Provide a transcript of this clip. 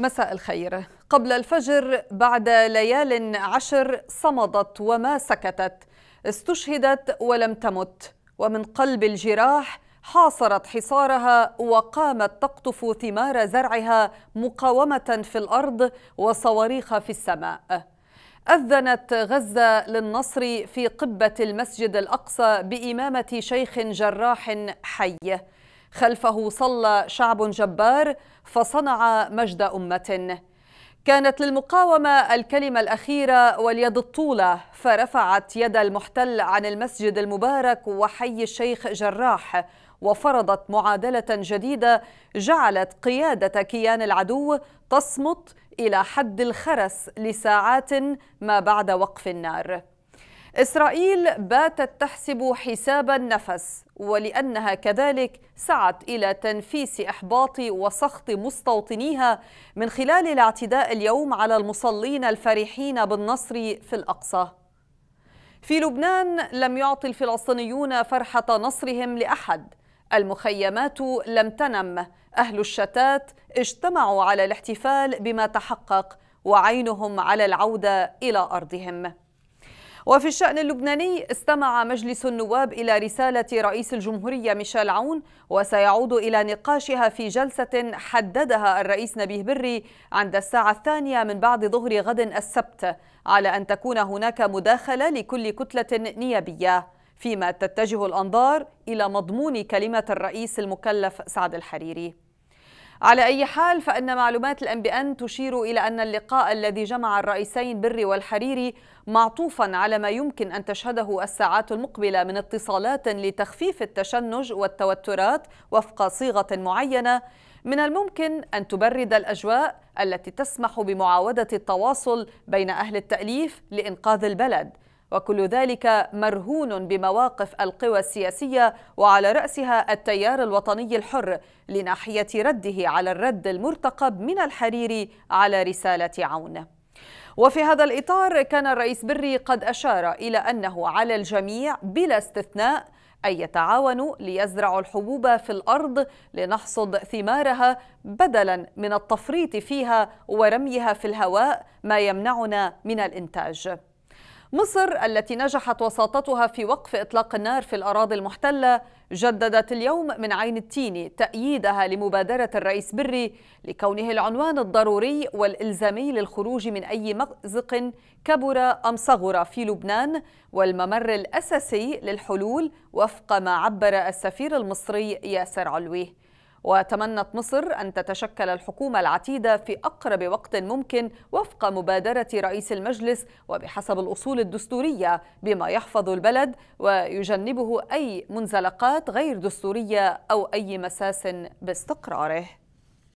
مساء الخير قبل الفجر بعد ليال عشر صمدت وما سكتت استشهدت ولم تمت ومن قلب الجراح حاصرت حصارها وقامت تقطف ثمار زرعها مقاومه في الارض وصواريخ في السماء أذنت غزة للنصر في قبة المسجد الأقصى بإمامة شيخ جراح حي خلفه صلى شعب جبار فصنع مجد أمة كانت للمقاومة الكلمة الأخيرة واليد الطولة فرفعت يد المحتل عن المسجد المبارك وحي الشيخ جراح وفرضت معادلة جديدة جعلت قيادة كيان العدو تصمت إلى حد الخرس لساعات ما بعد وقف النار إسرائيل باتت تحسب حساب النفس ولأنها كذلك سعت إلى تنفيس إحباط وسخط مستوطنيها من خلال الاعتداء اليوم على المصلين الفرحين بالنصر في الأقصى في لبنان لم يعطي الفلسطينيون فرحة نصرهم لأحد المخيمات لم تنم أهل الشتات اجتمعوا على الاحتفال بما تحقق وعينهم على العودة إلى أرضهم وفي الشأن اللبناني استمع مجلس النواب إلى رسالة رئيس الجمهورية ميشيل عون وسيعود إلى نقاشها في جلسة حددها الرئيس نبيه بري عند الساعة الثانية من بعد ظهر غد السبت على أن تكون هناك مداخلة لكل كتلة نيابية فيما تتجه الأنظار إلى مضمون كلمة الرئيس المكلف سعد الحريري على أي حال فإن معلومات الأم بي أن تشير إلى أن اللقاء الذي جمع الرئيسين بري والحريري معطوفا على ما يمكن أن تشهده الساعات المقبلة من اتصالات لتخفيف التشنج والتوترات وفق صيغة معينة من الممكن أن تبرد الأجواء التي تسمح بمعاودة التواصل بين أهل التأليف لإنقاذ البلد وكل ذلك مرهون بمواقف القوى السياسية وعلى رأسها التيار الوطني الحر لناحية رده على الرد المرتقب من الحريري على رسالة عون وفي هذا الإطار كان الرئيس بري قد أشار إلى أنه على الجميع بلا استثناء أن يتعاونوا ليزرعوا الحبوب في الأرض لنحصد ثمارها بدلا من التفريط فيها ورميها في الهواء ما يمنعنا من الإنتاج مصر التي نجحت وساطتها في وقف إطلاق النار في الأراضي المحتلة جددت اليوم من عين التين تأييدها لمبادرة الرئيس بري لكونه العنوان الضروري والإلزامي للخروج من أي مأزق كبر أم صغر في لبنان والممر الأساسي للحلول وفق ما عبر السفير المصري ياسر علوي وتمنت مصر أن تتشكل الحكومة العتيدة في أقرب وقت ممكن وفق مبادرة رئيس المجلس وبحسب الأصول الدستورية بما يحفظ البلد ويجنبه أي منزلقات غير دستورية أو أي مساس باستقراره